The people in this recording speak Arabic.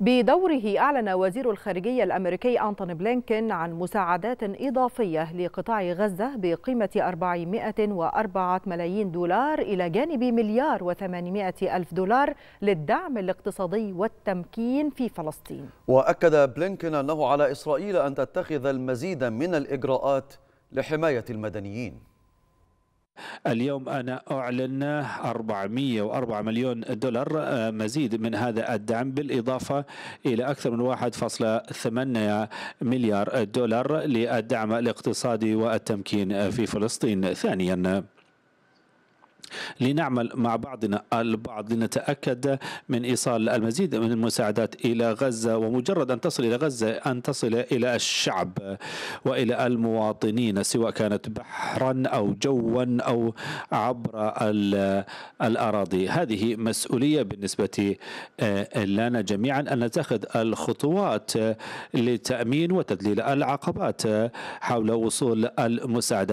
بدوره أعلن وزير الخارجية الأمريكي أنتوني بلينكن عن مساعدات إضافية لقطاع غزة بقيمة 404 ملايين دولار إلى جانب مليار و800 ألف دولار للدعم الاقتصادي والتمكين في فلسطين وأكد بلينكن أنه على إسرائيل أن تتخذ المزيد من الإجراءات لحماية المدنيين اليوم أنا أعلن 404 مليون دولار آه، مزيد من هذا الدعم بالإضافة إلى أكثر من 1.8 مليار دولار للدعم الاقتصادي والتمكين في فلسطين ثانيا لنعمل مع بعضنا البعض لنتأكد من إيصال المزيد من المساعدات إلى غزة ومجرد أن تصل إلى غزة أن تصل إلى الشعب وإلى المواطنين سواء كانت بحرا أو جوا أو عبر الأراضي هذه مسؤولية بالنسبة آه، لنا جميعا أن نتخذ الخطوات لتأمين وتذليل العقبات حول وصول المساعدات